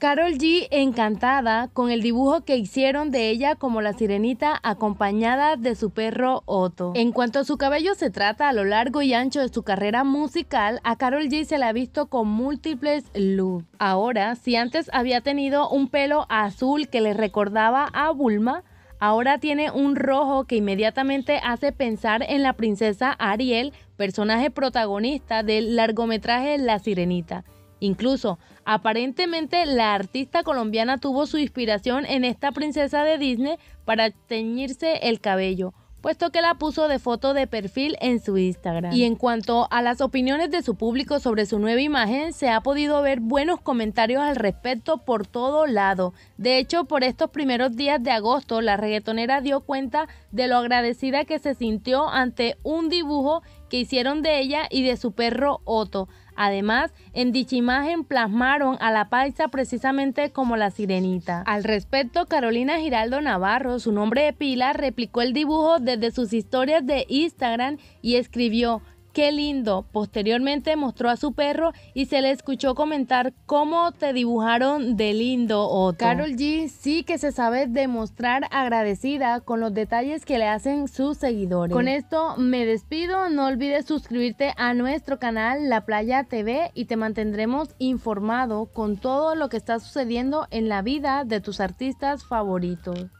Carol G encantada con el dibujo que hicieron de ella como la sirenita acompañada de su perro Otto. En cuanto a su cabello se trata, a lo largo y ancho de su carrera musical, a Carol G se la ha visto con múltiples looks. Ahora, si antes había tenido un pelo azul que le recordaba a Bulma, ahora tiene un rojo que inmediatamente hace pensar en la princesa Ariel, personaje protagonista del largometraje La Sirenita. Incluso, aparentemente, la artista colombiana tuvo su inspiración en esta princesa de Disney para teñirse el cabello, puesto que la puso de foto de perfil en su Instagram. Y en cuanto a las opiniones de su público sobre su nueva imagen, se ha podido ver buenos comentarios al respecto por todo lado. De hecho, por estos primeros días de agosto, la reggaetonera dio cuenta de lo agradecida que se sintió ante un dibujo que hicieron de ella y de su perro Otto. Además, en dicha imagen plasmaron a la paisa precisamente como la sirenita. Al respecto, Carolina Giraldo Navarro, su nombre de pila, replicó el dibujo desde sus historias de Instagram y escribió Qué lindo. Posteriormente mostró a su perro y se le escuchó comentar cómo te dibujaron de lindo, o Carol G sí que se sabe demostrar agradecida con los detalles que le hacen sus seguidores. Con esto me despido. No olvides suscribirte a nuestro canal La Playa TV y te mantendremos informado con todo lo que está sucediendo en la vida de tus artistas favoritos.